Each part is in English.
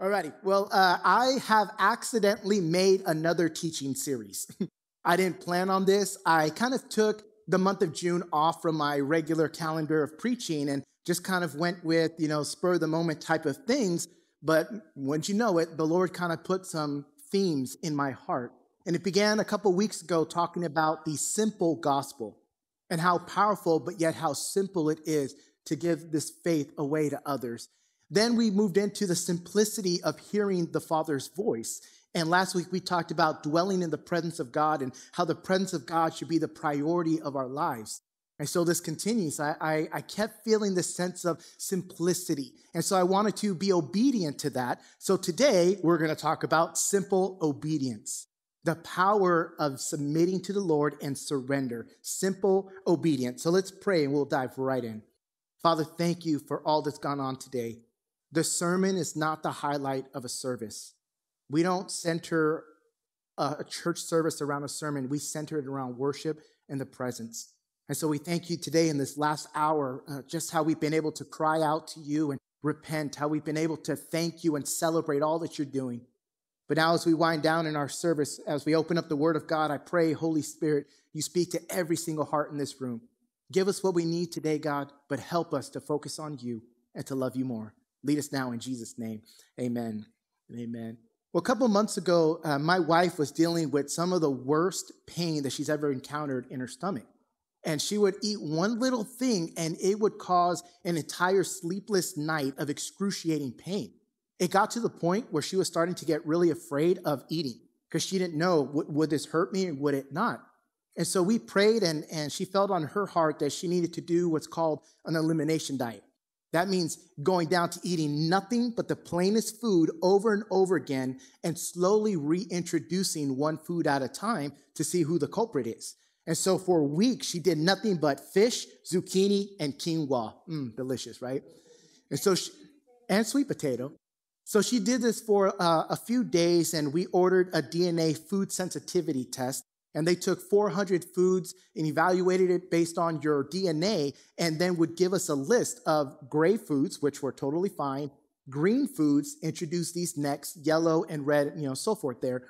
Alrighty. Well, uh, I have accidentally made another teaching series. I didn't plan on this. I kind of took the month of June off from my regular calendar of preaching and just kind of went with, you know, spur the moment type of things. But once you know it, the Lord kind of put some themes in my heart. And it began a couple weeks ago talking about the simple gospel and how powerful, but yet how simple it is to give this faith away to others. Then we moved into the simplicity of hearing the Father's voice. And last week we talked about dwelling in the presence of God and how the presence of God should be the priority of our lives. And so this continues. I, I, I, kept feeling this sense of simplicity. And so I wanted to be obedient to that. So today we're going to talk about simple obedience, the power of submitting to the Lord and surrender, simple obedience. So let's pray and we'll dive right in. Father, thank you for all that's gone on today. The sermon is not the highlight of a service. We don't center a, church service around a sermon, we center it around worship and the presence. And so we thank you today in this last hour, uh, just how we've been able to cry out to you and repent, how we've been able to thank you and celebrate all that you're doing. But now, as we wind down in our service, as we open up the Word of God, I pray, Holy Spirit, you speak to every single heart in this room. Give us what we need today, God, but help us to focus on you and to love you more. Lead us now in Jesus' name. Amen amen. Well, a couple months ago, uh, my wife was dealing with some of the worst pain that she's ever encountered in her stomach. And she would eat one little thing and it would cause an entire sleepless night of excruciating pain. It got to the point where she was starting to get really afraid of eating because she didn't know would, this hurt me or would it not? And so we prayed, and, and she felt on her heart that she needed to do what's called an elimination diet. That means going down to eating nothing but the plainest food over and over again and slowly reintroducing one food at a time to see who the culprit is. And so for weeks, she did nothing but fish, zucchini, and quinoa. Mmm, delicious, right? And so, she, and sweet potato. So she did this for uh, a few days, and we ordered a DNA food sensitivity test and they took 400 foods and evaluated it based on your DNA, and then would give us a list of gray foods, which were totally fine, green foods, introduce these next, yellow and red, you know, so forth there.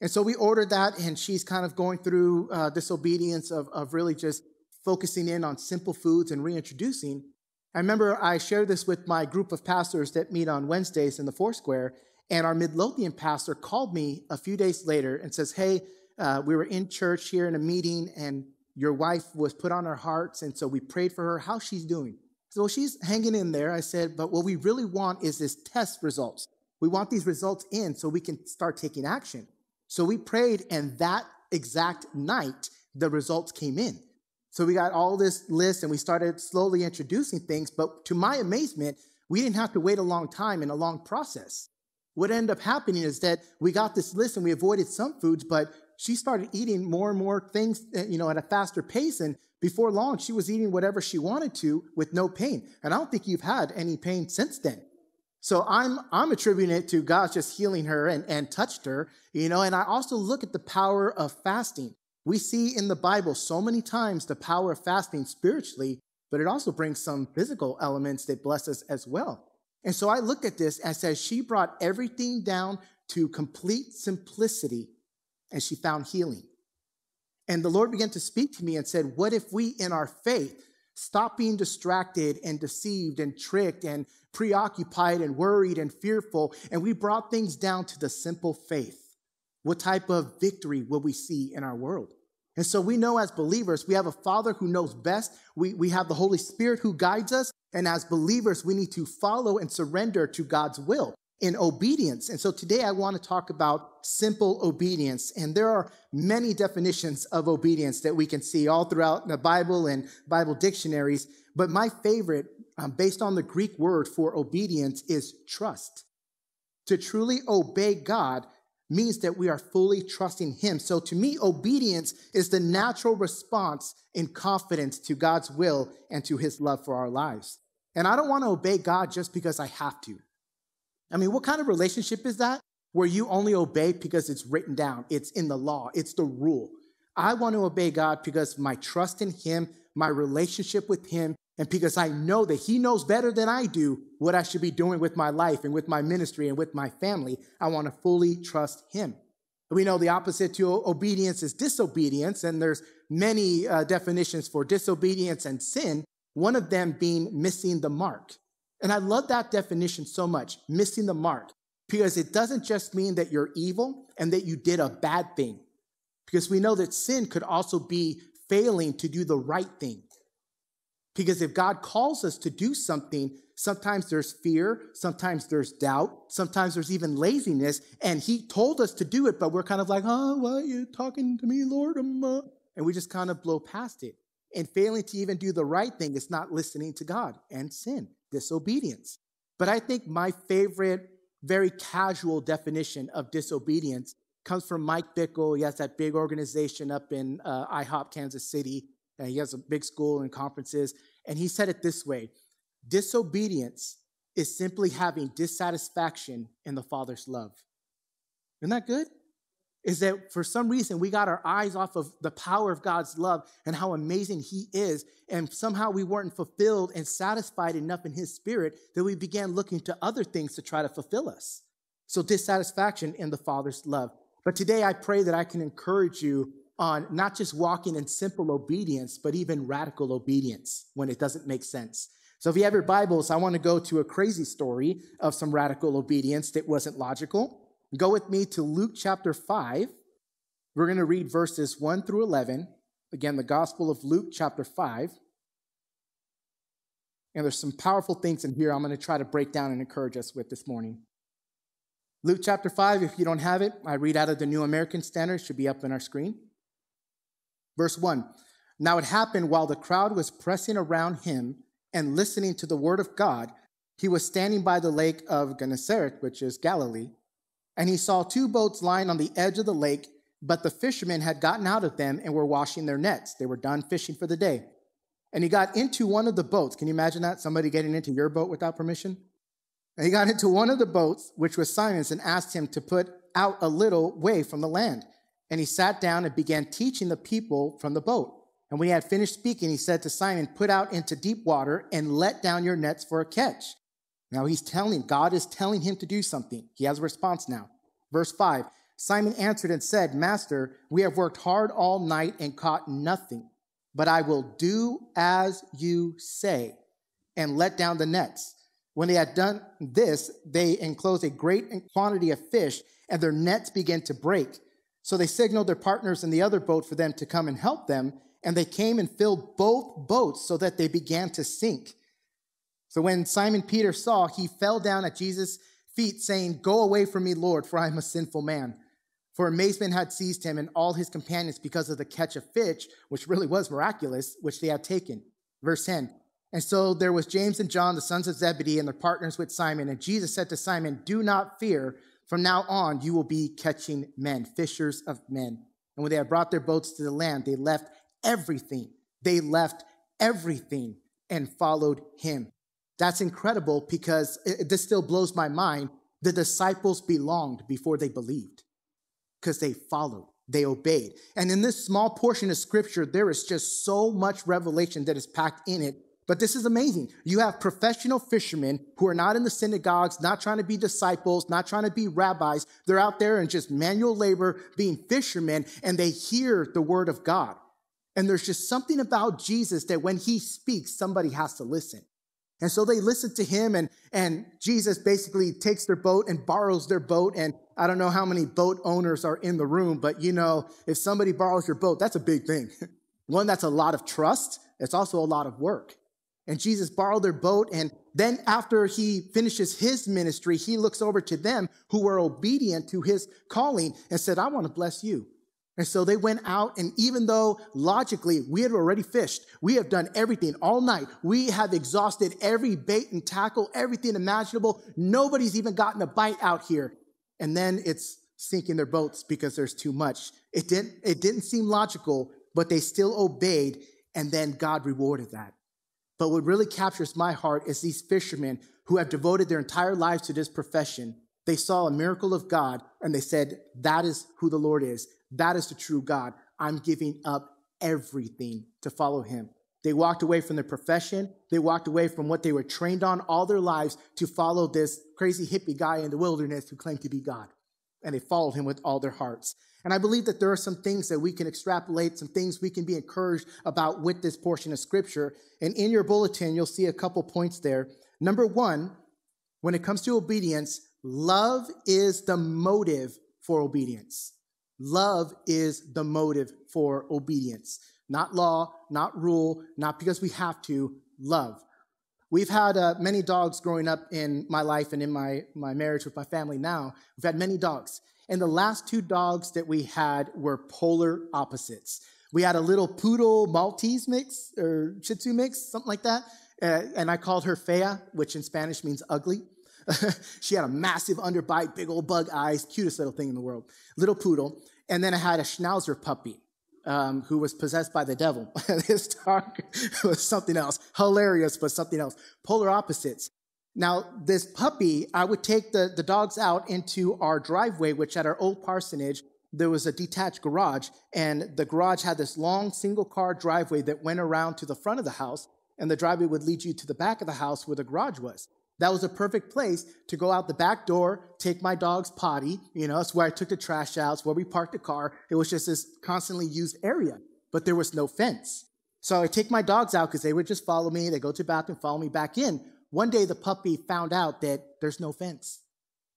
And so we ordered that, and she's kind of going through uh, this obedience of, of really just focusing in on simple foods and reintroducing. I remember I shared this with my group of pastors that meet on Wednesdays in the Foursquare, and our Midlothian pastor called me a few days later and says, Hey, uh, we were in church here in a meeting, and your wife was put on our hearts, and so we prayed for her. How she's doing? So she's hanging in there. I said, but what we really want is this test results. We want these results in so we can start taking action. So we prayed, and that exact night, the results came in. So we got all this list and we started slowly introducing things. But to my amazement, we didn't have to wait a long time and a long process. What ended up happening is that we got this list and we avoided some foods, but she started eating more and more things, eh, you know, at a faster pace. And before long, she was eating whatever she wanted to with no pain. And I don't think you've had any pain since then. So I'm I'm attributing it to God just healing her and, and touched her, you know. And I also look at the power of fasting. We see in the Bible so many times the power of fasting spiritually, but it also brings some physical elements that bless us as well. And so I looked at this and says she brought everything down to complete simplicity and she found healing. And the Lord began to speak to me and said, What if we, in our faith, stop being distracted and deceived and tricked and preoccupied and worried and fearful, and we brought things down to the simple faith? What type of victory will we see in our world? And so we know as believers, we have a Father who knows best. We, we have the Holy Spirit who guides us. And as believers, we need to follow and surrender to God's will in obedience. And so today I want to talk about simple obedience. And there are many definitions of obedience that we can see all throughout the Bible and Bible dictionaries. But my favorite, um, based on the Greek word for obedience, is trust. To truly obey God means that we are fully trusting Him. So to me, obedience is the natural response in confidence to God's will and to His love for our lives. And I don't want to obey God just because I have to. I mean, what kind of relationship is that where you only obey because it's written down, it's in the law, it's the rule? I want to obey God because my trust in Him, my relationship with Him, and because I know that He knows better than I do what I should be doing with my life and with my ministry and with my family, I want to fully trust Him. We know the opposite to obedience is disobedience, and there's many uh, definitions for disobedience and sin, one of them being missing the mark. And I love that definition so much, missing the mark, because it doesn't just mean that you're evil and that you did a bad thing, because we know that sin could also be failing to do the right thing. Because if God calls us to do something, sometimes there's fear, sometimes there's doubt, sometimes there's even laziness, and He told us to do it, but we're kind of like, oh, are you talking to me, Lord, uh, and we just kind of blow past it. And failing to even do the right thing is not listening to God and sin disobedience. But I think my favorite, very casual definition of disobedience comes from Mike Bickle. He has that big organization up in uh, IHOP, Kansas City. And he has a big school and conferences. And he said it this way disobedience is simply having dissatisfaction in the Father's love. Isn't that good? is that for some reason we got our eyes off of the power of God's love and how amazing He is. And somehow we weren't fulfilled and satisfied enough in His Spirit that we began looking to other things to try to fulfill us. So, dissatisfaction in the Father's love. But today I pray that I can encourage you on not just walking in simple obedience, but even radical obedience when it doesn't make sense. So, if you have your Bibles, I want to go to a crazy story of some radical obedience that wasn't logical. Go with me to Luke chapter 5. We're going to read verses 1 through 11. Again, the Gospel of Luke chapter 5. And there's some powerful things in here I'm going to try to break down and encourage us with this morning. Luke chapter 5, if you don't have it, I read out of the New American Standard, should be up on our screen. Verse 1 Now it happened while the crowd was pressing around him and listening to the word of God, he was standing by the lake of Gennesaret, which is Galilee, and he saw two boats lying on the edge of the lake, but the fishermen had gotten out of them and were washing their nets. They were done fishing for the day. And he got into one of the boats. Can you imagine that? Somebody getting into your boat without permission? And he got into one of the boats, which was Simon's, and asked him to put out a little way from the land. And he sat down and began teaching the people from the boat. And when he had finished speaking, he said to Simon, Put out into deep water and let down your nets for a catch. Now he's telling, God is telling him to do something. He has a response now. Verse 5 Simon answered and said, Master, we have worked hard all night and caught nothing, but I will do as you say and let down the nets. When they had done this, they enclosed a great quantity of fish, and their nets began to break. So they signaled their partners in the other boat for them to come and help them, and they came and filled both boats so that they began to sink. So when Simon Peter saw, he fell down at Jesus' feet, saying, Go away from me, Lord, for I am a sinful man. For amazement had seized him and all his companions because of the catch of fish, which really was miraculous, which they had taken. Verse 10. And so there was James and John, the sons of Zebedee, and their partners with Simon. And Jesus said to Simon, Do not fear. From now on, you will be catching men, fishers of men. And when they had brought their boats to the land, they left everything. They left everything and followed him. That's incredible because it, this still blows my mind. The disciples belonged before they believed because they followed, they obeyed. And in this small portion of scripture, there is just so much revelation that is packed in it. But this is amazing. You have professional fishermen who are not in the synagogues, not trying to be disciples, not trying to be rabbis. They're out there in just manual labor, being fishermen, and they hear the word of God. And there's just something about Jesus that when he speaks, somebody has to listen. And so they listen to him, and, and Jesus basically takes their boat and borrows their boat. And I don't know how many boat owners are in the room, but you know, if somebody borrows your boat, that's a big thing. One, that's a lot of trust, it's also a lot of work. And Jesus borrowed their boat, and then after he finishes his ministry, he looks over to them who were obedient to his calling and said, I want to bless you. And so they went out, and even though logically we had already fished, we have done everything all night. We have exhausted every bait and tackle, everything imaginable. Nobody's even gotten a bite out here. And then it's sinking their boats because there's too much. It didn't, it didn't seem logical, but they still obeyed, and then God rewarded that. But what really captures my heart is these fishermen who have devoted their entire lives to this profession. They saw a miracle of God and they said, That is who the Lord is. That is the true God. I'm giving up everything to follow him. They walked away from their profession. They walked away from what they were trained on all their lives to follow this crazy hippie guy in the wilderness who claimed to be God. And they followed him with all their hearts. And I believe that there are some things that we can extrapolate, some things we can be encouraged about with this portion of scripture. And in your bulletin, you'll see a couple points there. Number one, when it comes to obedience, love is the motive for obedience. Love is the motive for obedience, not law, not rule, not because we have to, love. We've had uh, many dogs growing up in my life and in my, my marriage with my family now. We've had many dogs. And the last two dogs that we had were polar opposites. We had a little poodle Maltese mix or Shih Tzu mix, something like that. Uh, and I called her Fea, which in Spanish means ugly. she had a massive underbite, big old bug eyes, cutest little thing in the world, little poodle. And then I had a schnauzer puppy. Um, who was possessed by the devil. this dog was something else, hilarious, but something else, polar opposites. Now, this puppy, I would take the, the dogs out into our driveway, which at our old parsonage, there was a detached garage, and the garage had this long single car driveway that went around to the front of the house, and the driveway would lead you to the back of the house where the garage was. That was a perfect place to go out the back door, take my dog's potty. You know, it's where I took the trash out, it's where we parked the car. It was just this constantly used area, but there was no fence. So I take my dogs out because they would just follow me. They go to the bathroom, follow me back in. One day the puppy found out that there's no fence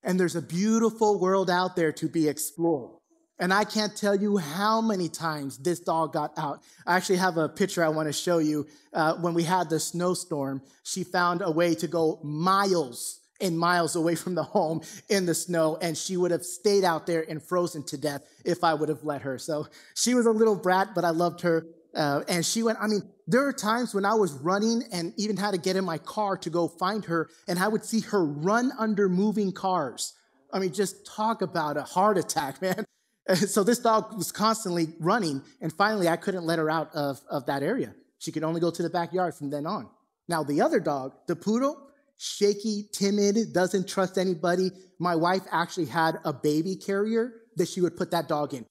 and there's a beautiful world out there to be explored. And I can't tell you how many times this dog got out. I actually have a picture I want to show you. Uh, when we had the snowstorm, she found a way to go miles and miles away from the home in the snow, and she would have stayed out there and frozen to death if I would have let her. So she was a little brat, but I loved her. Uh, and she went, I mean, there are times when I was running and even had to get in my car to go find her, and I would see her run under moving cars. I mean, just talk about a heart attack, man. so this dog was constantly running, and finally I couldn't let her out of, of that area. She could only go to the backyard from then on. Now, the other dog, the poodle, shaky, timid, doesn't trust anybody. My wife actually had a baby carrier that she would put that dog in,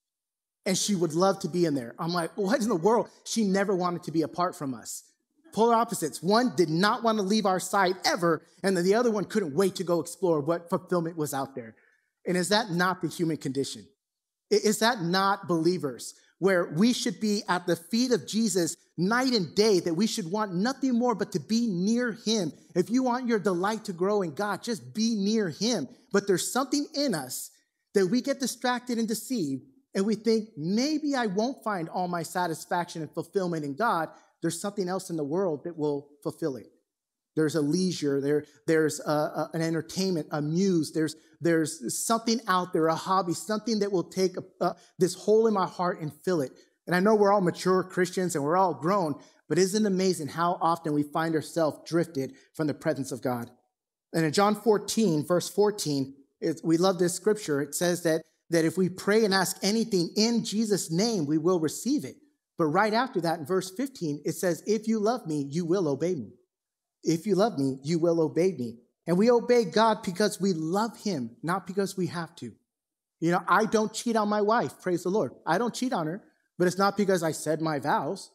and she would love to be in there. I'm like, what in the world? She never wanted to be apart from us. Polar opposites. One did not want to leave our side ever, and the other one couldn't wait to go explore what fulfillment was out there. And is that not the human condition? Is that not believers? Where we should be at the feet of Jesus night and day, that we should want nothing more but to be near Him. If you want your delight to grow in God, just be near Him. But there's something in us that we get distracted and deceived, and we think, maybe I won't find all my satisfaction and fulfillment in God. There's something else in the world that will fulfill it. There's a leisure, there, there's a, a, an entertainment, a muse, there's, there's something out there, a hobby, something that will take this hole in my heart and fill it. And I know we're all mature Christians and we're all grown, but isn't it amazing how often we find ourselves drifted from the presence of God? And in John 14, verse 14, it, we love this scripture. It says that, that if we pray and ask anything in Jesus' name, we will receive it. But right after that, in verse 15, it says, If you love me, you will obey me. If you love me, you will obey me. And we obey God because we love him, not because we have to. You know, I don't cheat on my wife, praise the Lord. I don't cheat on her, but it's not because I said my vows.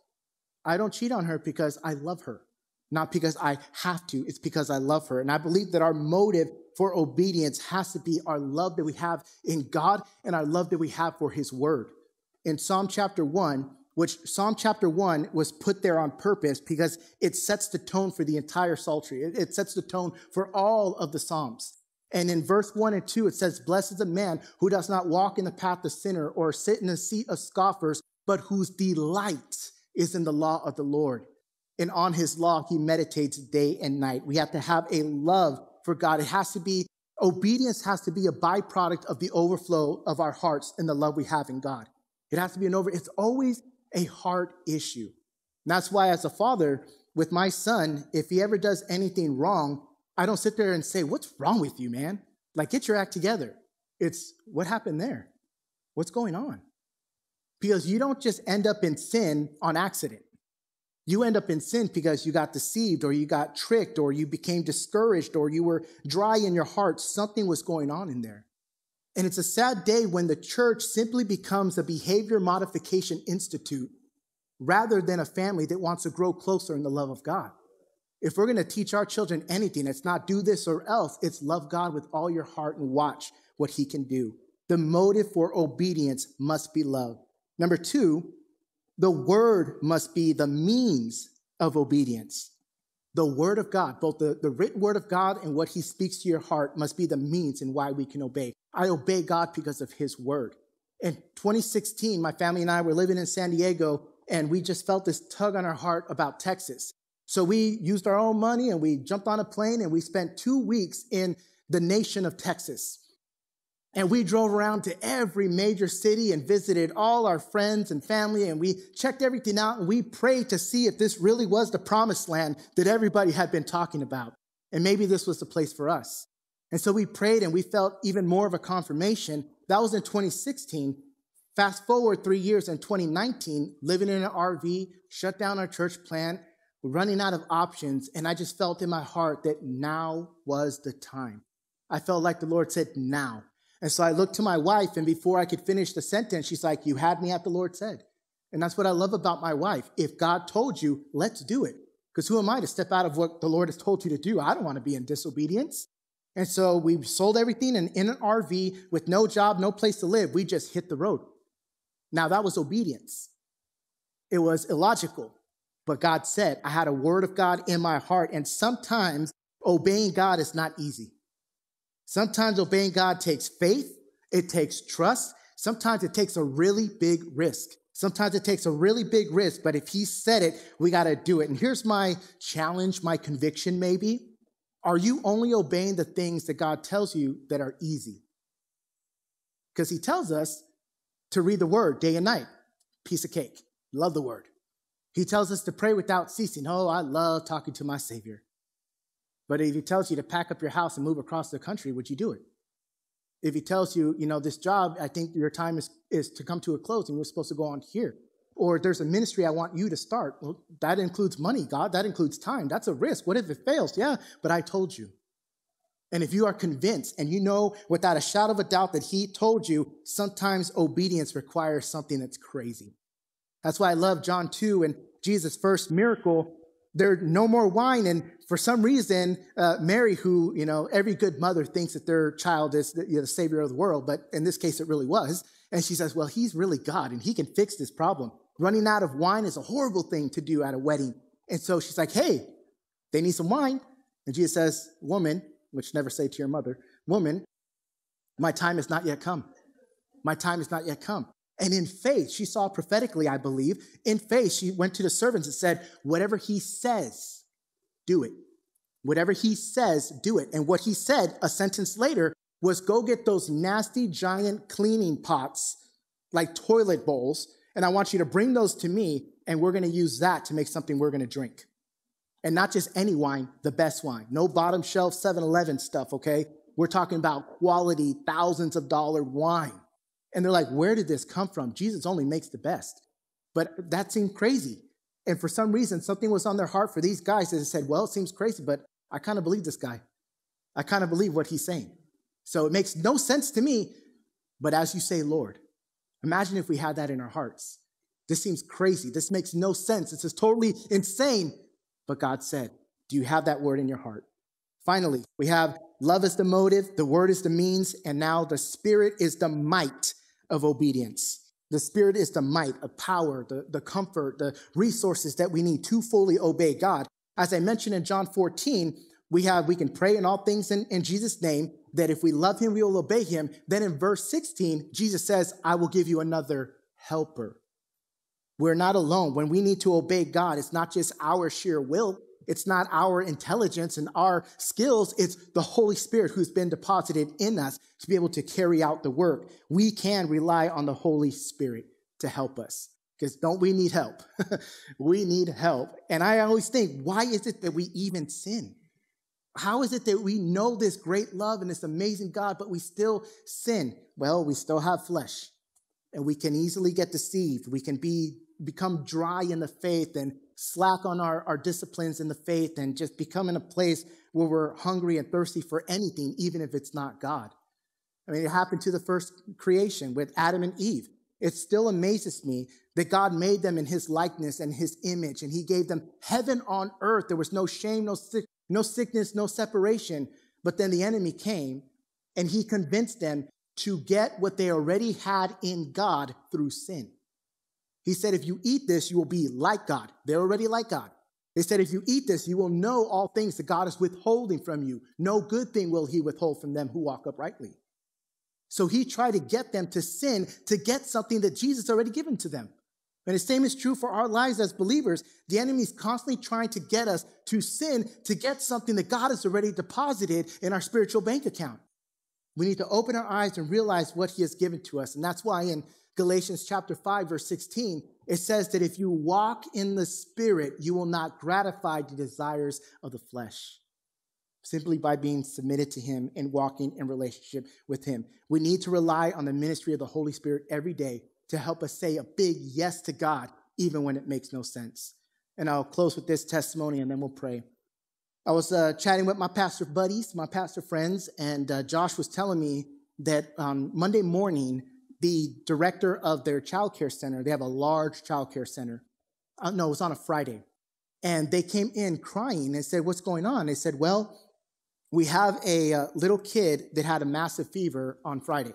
I don't cheat on her because I love her, not because I have to. It's because I love her. And I believe that our motive for obedience has to be our love that we have in God and our love that we have for his word. In Psalm chapter 1, which Psalm chapter one was put there on purpose because it sets the tone for the entire psaltery. It, it, sets the tone for all of the Psalms. And in verse one and two, it says, Blessed is the man who does not walk in the path of sinner or sit in the seat of scoffers, but whose delight is in the law of the Lord. And on his law, he meditates day and night. We have to have a love for God. It has to be, obedience has to be a byproduct of the overflow of our hearts and the love we have in God. It has to be an over. It's always a heart issue. And that's why, as a father, with my son, if he ever does anything wrong, I don't sit there and say, What's wrong with you, man? Like, get your act together. It's what happened there? What's going on? Because you don't just end up in sin on accident. You end up in sin because you got deceived or you got tricked or you became discouraged or you were dry in your heart. Something was going on in there. And it's a sad day when the church simply becomes a behavior modification institute rather than a family that wants to grow closer in the love of God. If we're going to teach our children anything, it's not do this or else, it's love God with all your heart and watch what he can do. The motive for obedience must be love. Number two, the word must be the means of obedience. The word of God, both the, the written word of God and what he speaks to your heart, must be the means and why we can obey. I obey God because of His word. In 2016, my family and I were living in San Diego, and we just felt this tug on our heart about Texas. So we used our own money and we jumped on a plane and we spent two weeks in the nation of Texas. And we drove around to every major city and visited all our friends and family, and we checked everything out and we prayed to see if this really was the promised land that everybody had been talking about. And maybe this was the place for us. And so we prayed and we felt even more of a confirmation. That was in 2016. Fast forward three years in 2019, living in an RV, shut down our church plant, running out of options. And I just felt in my heart that now was the time. I felt like the Lord said, now. And so I looked to my wife, and before I could finish the sentence, she's like, You had me at the Lord said. And that's what I love about my wife. If God told you, let's do it. Because who am I to step out of what the Lord has told you to do? I don't want to be in disobedience. And so we sold everything and in an RV with no job, no place to live, we just hit the road. Now that was obedience. It was illogical, but God said, I had a word of God in my heart. And sometimes obeying God is not easy. Sometimes obeying God takes faith, it takes trust. Sometimes it takes a really big risk. Sometimes it takes a really big risk, but if He said it, we got to do it. And here's my challenge, my conviction, maybe are you only obeying the things that God tells you that are easy? Because He tells us to read the word day and night. Piece of cake. Love the word. He tells us to pray without ceasing. Oh, I love talking to my Savior. But if He tells you to pack up your house and move across the country, would you do it? If He tells you, you know, this job, I think your time is, is to come to a close and you're supposed to go on here, or there's a ministry I want you to start. Well, that includes money, God. That includes time. That's a risk. What if it fails? Yeah, but I told you. And if you are convinced and you know without a shadow of a doubt that He told you, sometimes obedience requires something that's crazy. That's why I love John 2 and Jesus' first miracle. There's no more wine. And for some reason, uh, Mary, who, you know, every good mother thinks that their child is the, you know, the savior of the world, but in this case, it really was. And she says, Well, he's really God and he can fix this problem running out of wine is a horrible thing to do at a wedding. And so she's like, hey, they need some wine. And Jesus says, woman, which never say to your mother, woman, my time is not yet come. My time is not yet come. And in faith, she saw prophetically, I believe, in faith, she went to the servants and said, whatever he says, do it. Whatever he says, do it. And what he said a sentence later was go get those nasty giant cleaning pots, like toilet bowls, and I want you to bring those to me, and we're going to use that to make something we're going to drink. And not just any wine, the best wine. No bottom shelf 7 Eleven stuff, okay? We're talking about quality, thousands of dollar wine. And they're like, where did this come from? Jesus only makes the best. But that seemed crazy. And for some reason, something was on their heart for these guys that said, well, it seems crazy, but I kind of believe this guy. I kind of believe what he's saying. So it makes no sense to me. But as you say, Lord, Imagine if we had that in our hearts. This seems crazy. This makes no sense. This is totally insane. But God said, Do you have that word in your heart? Finally, we have love is the motive, the word is the means, and now the spirit is the might of obedience. The spirit is the might of power, the, the comfort, the resources that we need to fully obey God. As I mentioned in John 14, we have we can pray in all things in, in Jesus' name, that if we love him, we will obey him. Then in verse 16, Jesus says, I will give you another helper. We're not alone. When we need to obey God, it's not just our sheer will, it's not our intelligence and our skills, it's the Holy Spirit who's been deposited in us to be able to carry out the work. We can rely on the Holy Spirit to help us. Because don't we need help? we need help. And I always think, why is it that we even sin? How is it that we know this great love and this amazing God, but we still sin? Well, we still have flesh and we can easily get deceived. We can be, become dry in the faith and slack on our, our disciplines in the faith and just become in a place where we're hungry and thirsty for anything, even if it's not God. I mean, it happened to the first creation with Adam and Eve. It still amazes me that God made them in his likeness and his image, and he gave them heaven on earth. There was no shame, no no sickness, no separation. But then the enemy came and he convinced them to get what they already had in God through sin. He said, If you eat this, you will be like God. They're already like God. They said, If you eat this, you will know all things that God is withholding from you. No good thing will he withhold from them who walk uprightly. So he tried to get them to sin to get something that Jesus already given to them. And the same is true for our lives as believers. The enemy is constantly trying to get us to sin to get something that God has already deposited in our spiritual bank account. We need to open our eyes and realize what he has given to us. And that's why in Galatians chapter 5 verse 16, it says that if you walk in the spirit, you will not gratify the desires of the flesh simply by being submitted to him and walking in relationship with him. We need to rely on the ministry of the Holy Spirit every day to help us say a big yes to God, even when it makes no sense. And I'll close with this testimony and then we'll pray. I was uh, chatting with my pastor buddies, my pastor friends, and uh, Josh was telling me that um, Monday morning, the director of their childcare center, they have a large childcare center. Uh, no, it was on a Friday. And they came in crying and said, What's going on? They said, Well, we have a uh, little kid that had a massive fever on Friday.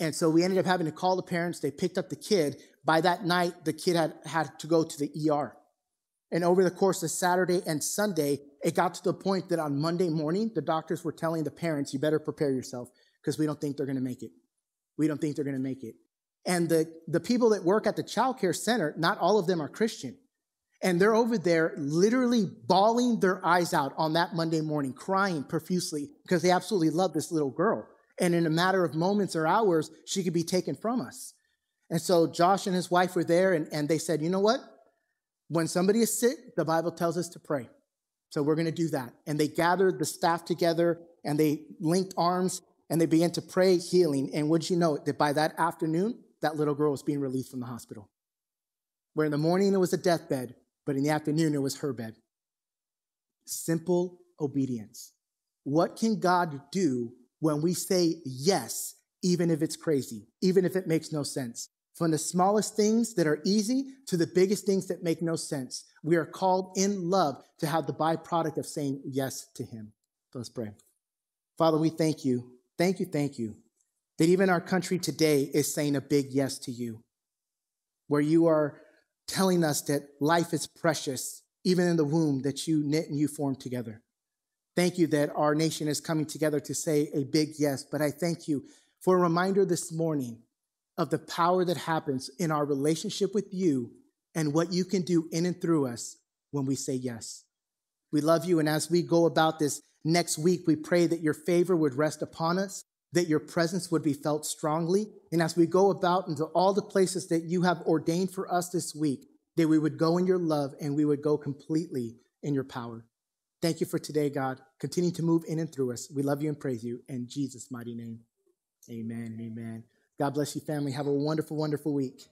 And so we ended up having to call the parents. They picked up the kid. By that night, the kid had had to go to the ER. And over the course of Saturday and Sunday, it got to the point that on Monday morning, the doctors were telling the parents, you better prepare yourself because we don't think they're going to make it. We don't think they're going to make it. And the, the people that work at the child care center, not all of them are Christian. And they're over there literally bawling their eyes out on that Monday morning, crying profusely because they absolutely love this little girl. And in a matter of moments or hours, she could be taken from us. And so Josh and his wife were there, and, and they said, You know what? When somebody is sick, the Bible tells us to pray. So we're going to do that. And they gathered the staff together and they linked arms and they began to pray healing. And would you know that by that afternoon, that little girl was being released from the hospital. Where in the morning it was a deathbed, but in the afternoon it was her bed. Simple obedience. What can God do when we say yes, even if it's crazy, even if it makes no sense. From the smallest things that are easy to the biggest things that make no sense, we are called in love to have the byproduct of saying yes to Him. let's pray. Father, we thank you, thank you, thank you that even our country today is saying a big yes to you, where you are telling us that life is precious, even in the womb that you knit and you formed together. Thank you that our nation is coming together to say a big yes, but I thank you for a reminder this morning of the power that happens in our relationship with you and what you can do in and through us when we say yes. We love you, and as we go about this next week, we pray that your favor would rest upon us, that your presence would be felt strongly, and as we go about into all the places that you have ordained for us this week, that we would go in your love and we would go completely in your power. Thank you for today, God. Continue to move in and through us. We love you and praise you in Jesus' mighty name. Amen. Amen. God bless you, family. Have a wonderful, wonderful week.